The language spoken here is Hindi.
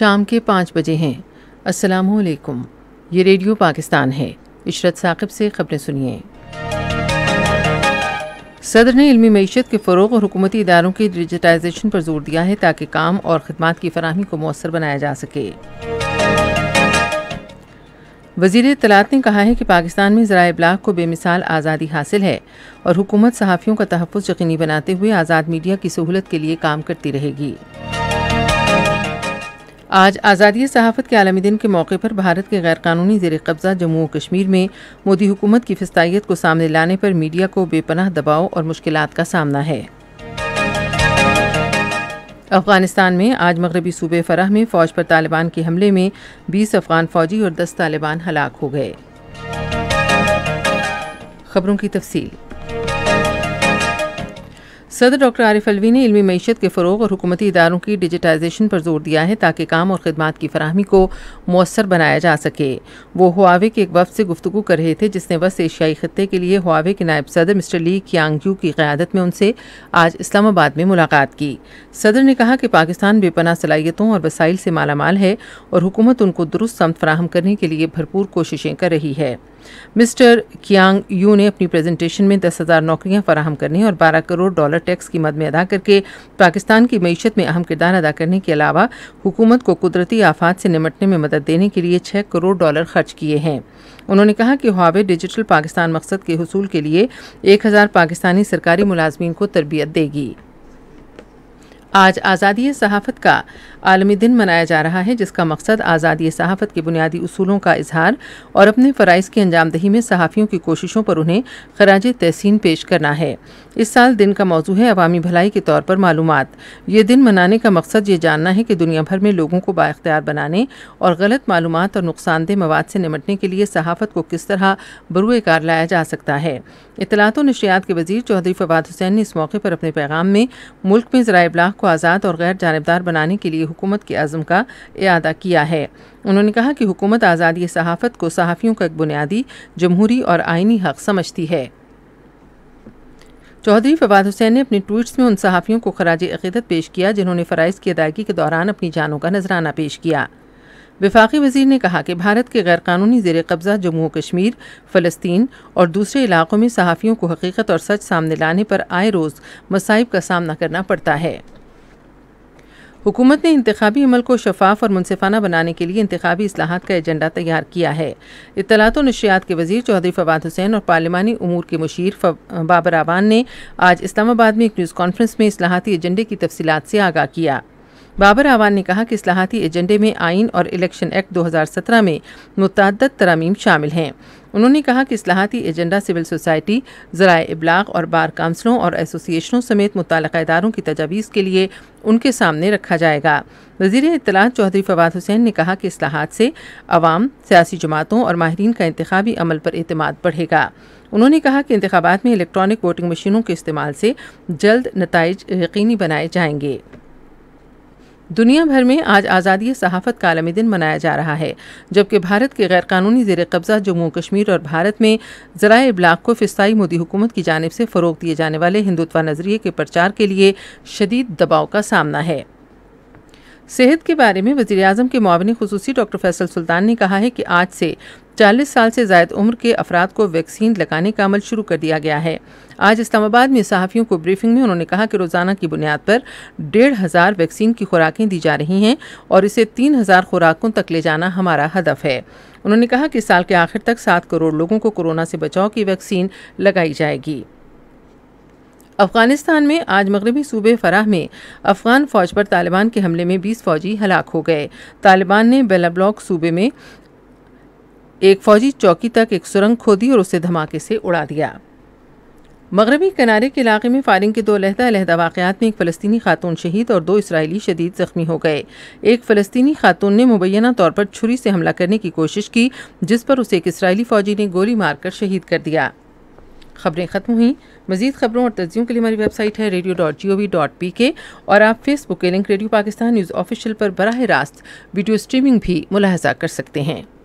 शाम के पाँच बजे हैं असलकुम ये रेडियो पाकिस्तान है इशरत साकिब से खबरें सुनिए सदर ने इलमी मीशत के फ़रोग और हुकूमती इदारों के डिजिटाइजेशन पर जोर दिया है ताकि काम और ख़दमात की फराहमी को मौसर बनाया जा सके वजीर तलात ने कहा है कि पाकिस्तान में ज़रा इबलाग को बेमिसाल आज़ादी हासिल है और हुकूमत सहाफ़ियों का तहफ़ यकीनी बनाते हुए आज़ाद मीडिया की सहूलत के लिए काम करती रहेगी आज आज़ादी सहाफ़त के आलमी दिन के मौके पर भारत के गैर कानूनी जेर कब्ज़ा जम्मू और कश्मीर में मोदी हुकूमत की फस्तायत को सामने लाने पर मीडिया को बेपनाह दबाव और मुश्किल का सामना है अफगानिस्तान में आज मगरबी सूबे फराह में फ़ौज पर तालिबान के हमले में बीस अफगान फ़ौजी और दस तालिबान हलाक हो गए खबरों की तफसील सदर डॉक्टर आरिफ अलवी ने इलमी मीशत के फ़रोग और हुकूमती इदारों की डिजिटाइजेशन पर जोर दिया है ताकि काम और खदमात की फरहमी को मौसर बनाया जा सके वो हुआवे के एक वफ से गुफ्तु कर रहे थे जिसने वस एशियाई खत्े के लिए हुआवे के नायब सदर मिस्टर ली क्यांगू की क़्यादत में उनसे आज इस्लामाबाद में मुलाकात की सदर ने कहा कि पाकिस्तान बेपना सलाहियतों और वसाइल से मालामाल है और हुकूमत उनको दुरुस्त समत फ्राहम करने के लिए भरपूर कोशिशें कर रही है मिस्टर कियांग यू ने अपनी प्रेजेंटेशन में दस हज़ार नौकरियां फराहम करने और बारह करोड़ डॉलर टैक्स की मद में अदा करके पाकिस्तान की मीशत में अहम किरदार अदा करने के अलावा हुकूमत को कुदरती आफात से निमटने में मदद देने के लिए छः करोड़ डॉलर खर्च किए हैं उन्होंने कहा कि हावे डिजिटल पाकिस्तान मकसद के हसूल के लिए एक हज़ार पाकिस्तानी सरकारी मुलाजमीन को तरबियत देगी आज आज़ादी सहाफ़त का आलमी दिन मनाया जा रहा है जिसका मकसद आज़ादी सहाफ़त के बुनियादी असूलों का इजहार और अपने फ़रज़ की अंजामदही में सहाफ़ियों की कोशिशों पर उन्हें खराज तहसीन पेश करना है इस साल दिन का मौजू है अवामी भलाई के तौर पर मालूम ये दिन मनाने का मकसद ये जानना है कि दुनिया भर में लोगों को बाख्तियार बनाने और गलत मालूम और नुकसानदेह मवाद से निमटने के लिए सहाफ़त को किस तरह बरुएकार लाया जा सकता है इतलात व नशियात के वजीर चौधरी फवाद हुसैन ने इस मौके पर अपने पैगाम में मुल्क में ज़रा इबलाग को आज़ाद और गैर जानबदार बनाने के लिए हुकूमत के आजम का अदा किया है उन्होंने कहा कि हुकूमत आज़ादी सहाफ़त को सहाफ़ियों का एक बुनियादी जमहूरी और आइनी हक समझती है चौधरी फवाद हुसैन ने अपने ट्वीट्स में उन सहाफ़ियों को खराज अकीदत पेश किया जिन्होंने फ़रज़ की अदायगी के दौरान अपनी जानों का नजराना पेश किया विफाक़ी वजीर ने कहा कि भारत के गैरकानूनी जेर कब्ज़ा जम्मू कश्मीर फ़लस्तीन और दूसरे इलाक़ों में सहाफ़ियों को हकीकत और सच सामने लाने पर आए रोज़ मसाइब का सामना करना पड़ता है हुकूमत ने इंतबी अमल को शफाफ और मुनफाना बनाने के लिए इंतबी असलाहत का एजेंडा तैयार किया है इतलात और नशियात के वजीर चौधरी फवाद हुसैन और पार्लिमानी अमूर के मुशीर बाबर आवान ने आज इस्लामाबाद में एक न्यूज़ कॉन्फ्रेंस में असलाहती एजेंडे की तफसीत से आगाह किया बाबर आवान ने कहा कि असलाहती एजेंडे में आइन और इलेक्शन एक्ट 2017 में मुतद तरामीम शामिल हैं उन्होंने कहा कि असलाहती एजेंडा सिविल सोसाइटी ज़राए इबलाग और बार काउंसलों और एसोसिएशनों समेत मुतल इदारों की तजावीज़ के लिए उनके सामने रखा जाएगा वजीर इतलात चौधरी फवाद हुसैन ने कहा कि असलाहत से अवाम सियासी जमातों और माहरीन का इंतबी अमल पर अतमाद बढ़ेगा उन्होंने कहा कि इंतबात में इलेक्ट्रॉनिक वोटिंग मशीनों के इस्तेमाल से जल्द नतज यकीनी बनाए जाएंगे दुनिया भर में आज आज़ादी सहाफ़त का आलमी दिन मनाया जा रहा है जबकि भारत के गैरकानूनी जेर कब्ज़ा जम्मू कश्मीर और भारत में ज़रा इबलाग को फिस्ताई मोदी हुकूमत की जानब से फ़रोग दिए जाने वाले हिंदुत्वा नज़रिए के प्रचार के लिए शदीद दबाव का सामना है सेहत के बारे में वजी अजम के मावनी खसूसी डॉक्टर फैसल सुल्तान ने कहा है कि आज से 40 साल से जायद उम्र के अफराद को वैक्सीन लगाने का अमल शुरू कर दिया गया है आज इस्लामाबाद में सहाफ़ियों को ब्रीफिंग में उन्होंने कहा कि रोज़ाना की बुनियाद पर डेढ़ हज़ार वैक्सीन की खुराकें दी जा रही हैं और इसे तीन हज़ार खुराकों तक ले जाना हमारा हदफ है उन्होंने कहा कि साल के आखिर तक सात करोड़ लोगों को कोरोना से बचाव की वैक्सीन लगाई जाएगी अफगानिस्तान में आज मगरबी सूबे फराह में अफगान फौज पर तालिबान के हमले में 20 फौजी हलाक हो गए तालिबान ने ब्लॉक सूबे में एक फौजी चौकी तक एक सुरंग खोदी और उसे धमाके से उड़ा दिया मगरबी किनारे के इलाके में फायरिंग के दो लहदा लहदा वाक़ात में एक फ़लस्तनी खातून शहीद और दो इसराइली शदीद ज़ख्मी हो गए एक फ़लस्तनी खातून ने मुबैना तौर पर छुरी से हमला करने की कोशिश की जिस पर उसे एक इसराइली फ़ौजी ने गोली मारकर शहीद कर दिया खबरें ख़त्म हुई मजीद खबरों और तजियों के लिए हमारी वेबसाइट है radio dot G O V dot P K और आप फेसबुक के link radio Pakistan news official पर बरह रास्त वीडियो स्ट्रीमिंग भी मुलाहजा कर सकते हैं